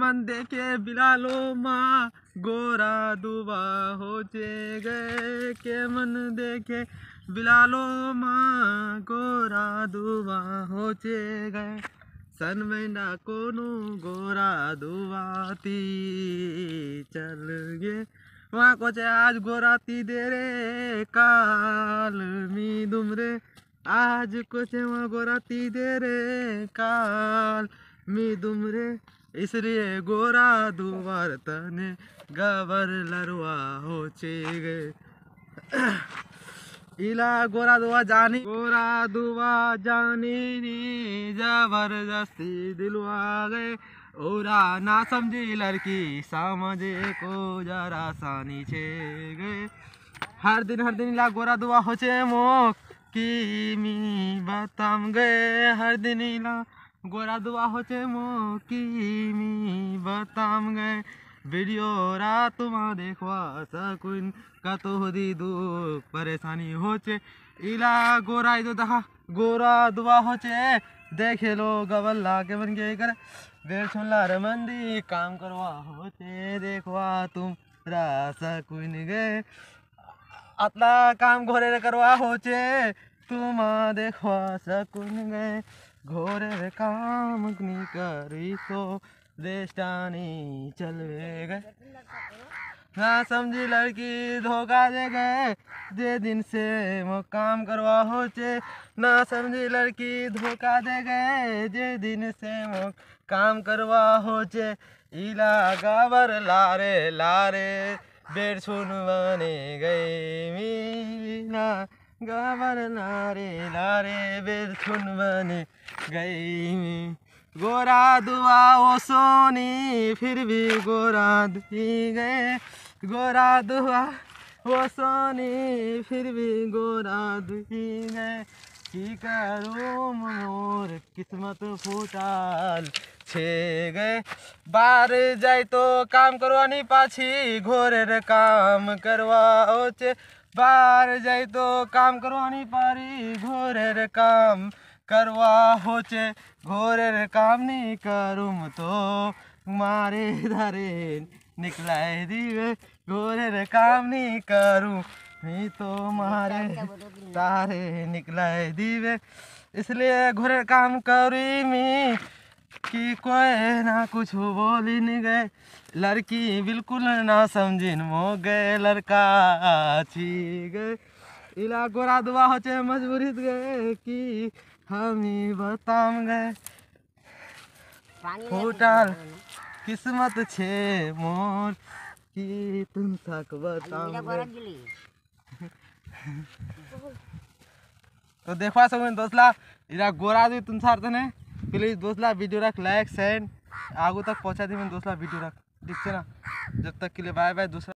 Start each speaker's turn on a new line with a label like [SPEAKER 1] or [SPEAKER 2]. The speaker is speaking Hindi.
[SPEAKER 1] मन देखे बिलालो माँ गोरा दुबा हो चे गए के मन देखे बिलालो माँ गोरा दुबा हो चे गए सन महीना को गोरा दुबाती चल गए वहाँ को चे आज गोराती दे रे काल मी दुमरे आज को चे वहाँ गोराती दे रे काल मी दुमरे इसलिए गोरा दुवार तने गबर लरुआ हो चेगे इला गोरा दुआ जानी गोरा दुआ जानी नी जबरदस्ती दिलवा गए ओरा ना समझी लड़की समझे को जरा सानी छे गे हर दिन हर दिन इला गोरा दुआ हो चे मोक की मी बताम गे हर दिन इला गोरा दुआ होचे मोकिमी बताम गए रा तुम देखवा सकुन कतो दी दुख परेशानी चे इला गोरा इधर दहा गोरा दुआ होचे देखे लो गवल लाके बन के कर बेर रे मंदी काम करवा होचे देखवा तुम रासकुन गए अपना काम घोरे करवा होचे तुम देखवा सकुन गए घोर काम करी सो तो देशानी चल गए ना समझी लड़की धोखा दे गए जे दिन से काम करवा हो चे ना समझी लड़की धोखा दे गए जे दिन से काम करवा हो चे इला गावर लारे लारे बेर सुन बने गए मी गावर नारे नारे बेरथुन बने गई गोरा दुआ ओ सोनी फिर भी गोरा दुई गए गोरा दुआ ओ सोनी फिर भी गोरा दुई गए की करूँ मोर किस्मत फूटाल छे गए बार जाए तो काम करवा नहीं पाछी घोरेर काम करवाओ छे बार जाए तो काम करवानी पारी घोरेर काम करवा होचे घोरेर काम नहीं करूम तो मारे धरे निकलाए दीवे घोरेर काम नहीं करूँ नहीं तो मारे तारे निकलाए दीवे इसलिए घोरेर काम करी मी कि कोई ना कुछ बोली न गए लड़की बिल्कुल ना समझिन मो गए लड़का छी गए इला गोरा दुआ हो चाहे मजबूरी गए कि हम ही बताम गए फूटाल किस्मत छे मोर कि तुम तक बताम तो देखवा सब दोस्तला इरा गोरा दी तुम सार तने प्लीज़ दोस्तला वीडियो रख लाइक सेंड आगू तक पहुँचा दी मैंने दोस्तला वीडियो रख ठीक है ना जब तक के लिए बाय बाय दूसरा